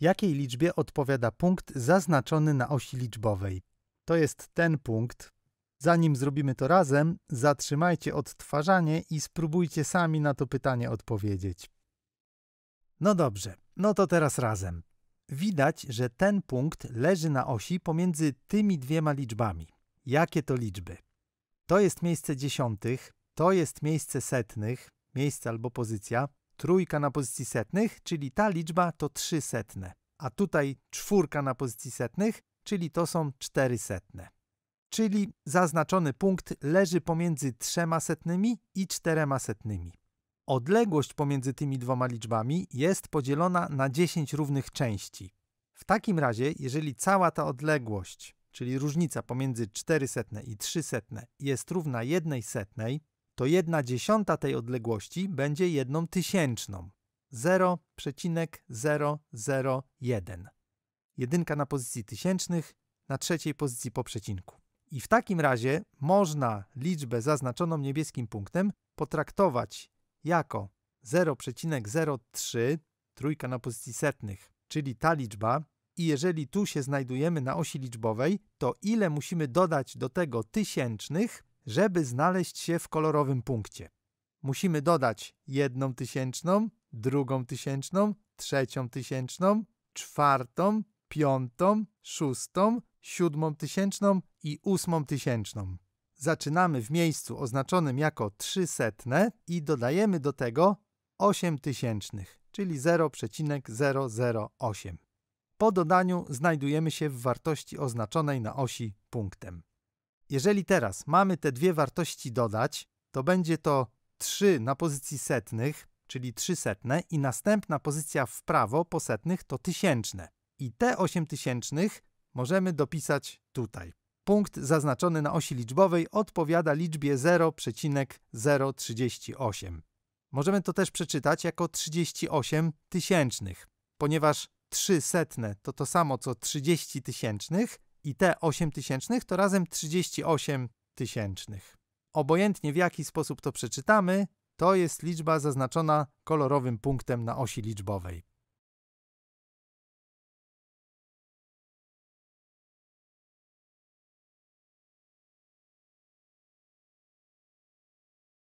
jakiej liczbie odpowiada punkt zaznaczony na osi liczbowej. To jest ten punkt. Zanim zrobimy to razem, zatrzymajcie odtwarzanie i spróbujcie sami na to pytanie odpowiedzieć. No dobrze, no to teraz razem. Widać, że ten punkt leży na osi pomiędzy tymi dwiema liczbami. Jakie to liczby? To jest miejsce dziesiątych, to jest miejsce setnych, miejsce albo pozycja, trójka na pozycji setnych, czyli ta liczba to trzy setne, a tutaj czwórka na pozycji setnych, czyli to są cztery setne. Czyli zaznaczony punkt leży pomiędzy trzema setnymi i czterema setnymi. Odległość pomiędzy tymi dwoma liczbami jest podzielona na 10 równych części. W takim razie, jeżeli cała ta odległość, czyli różnica pomiędzy 400 i 300 jest równa jednej setnej, to jedna dziesiąta tej odległości będzie jedną tysięczną. 0,001. Jedynka na pozycji tysięcznych, na trzeciej pozycji po przecinku. I w takim razie można liczbę zaznaczoną niebieskim punktem potraktować jako 0,03, trójka na pozycji setnych, czyli ta liczba. I jeżeli tu się znajdujemy na osi liczbowej, to ile musimy dodać do tego tysięcznych, żeby znaleźć się w kolorowym punkcie. Musimy dodać jedną tysięczną, drugą tysięczną, trzecią tysięczną, czwartą, piątą, szóstą, siódmą tysięczną i ósmą tysięczną. Zaczynamy w miejscu oznaczonym jako trzysetne i dodajemy do tego 8 tysięcznych, czyli 0,008. Po dodaniu znajdujemy się w wartości oznaczonej na osi punktem. Jeżeli teraz mamy te dwie wartości dodać, to będzie to 3 na pozycji setnych, czyli 3 setne i następna pozycja w prawo po setnych to tysięczne. I te 8 tysięcznych możemy dopisać tutaj. Punkt zaznaczony na osi liczbowej odpowiada liczbie 0,038. Możemy to też przeczytać jako 38 tysięcznych, ponieważ 3 setne to to samo co 30 tysięcznych, i te 8 tysięcznych to razem 38 tysięcznych. Obojętnie w jaki sposób to przeczytamy, to jest liczba zaznaczona kolorowym punktem na osi liczbowej.